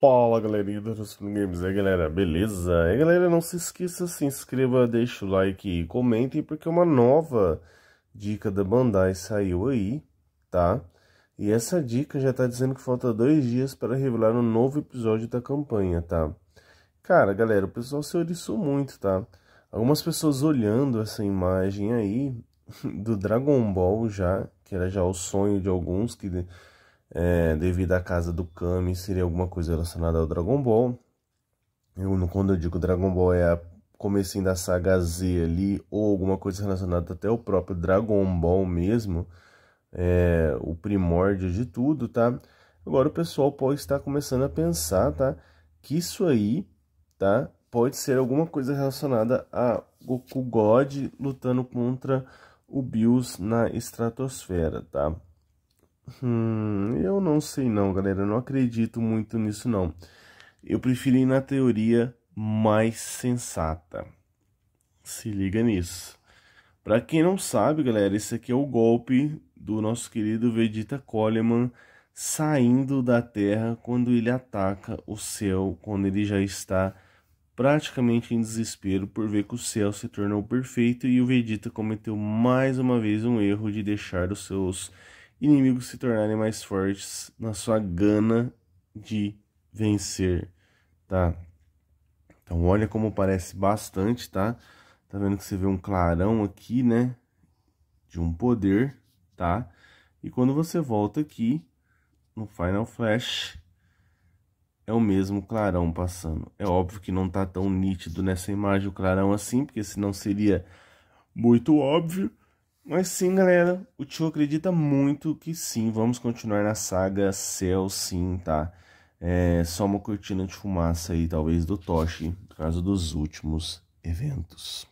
Fala galerinha do Spring Games, aí galera, beleza? E galera, não se esqueça, se inscreva, deixa o like e comentem, porque uma nova dica da Bandai saiu aí, tá? E essa dica já tá dizendo que falta dois dias para revelar um novo episódio da campanha, tá? Cara, galera, o pessoal se oriçou muito, tá? Algumas pessoas olhando essa imagem aí do Dragon Ball já, que era já o sonho de alguns que é, devido à casa do Kami, seria alguma coisa relacionada ao Dragon Ball. Eu, quando eu digo Dragon Ball é a comecinho da saga Z ali, ou alguma coisa relacionada até ao próprio Dragon Ball mesmo, é, o primórdio de tudo, tá? Agora o pessoal pode estar começando a pensar, tá? Que isso aí, tá? Pode ser alguma coisa relacionada a Goku God lutando contra o Bills na estratosfera, tá? Hum, eu não sei não, galera. Eu não acredito muito nisso não. Eu prefiro ir na teoria mais sensata. Se liga nisso. Para quem não sabe, galera, esse aqui é o golpe do nosso querido Vegeta Coleman saindo da Terra quando ele ataca o céu, quando ele já está praticamente em desespero por ver que o céu se tornou perfeito e o Vegeta cometeu mais uma vez um erro de deixar os seus inimigos se tornarem mais fortes na sua gana de vencer, tá? Então olha como parece bastante, tá? Tá vendo que você vê um clarão aqui, né? De um poder, tá? E quando você volta aqui no Final Flash, é o mesmo clarão passando. É óbvio que não tá tão nítido nessa imagem o clarão assim, porque senão seria muito óbvio. Mas sim, galera, o tio acredita muito que sim, vamos continuar na saga Cell sim, tá? É só uma cortina de fumaça aí, talvez, do Toshi, por causa dos últimos eventos.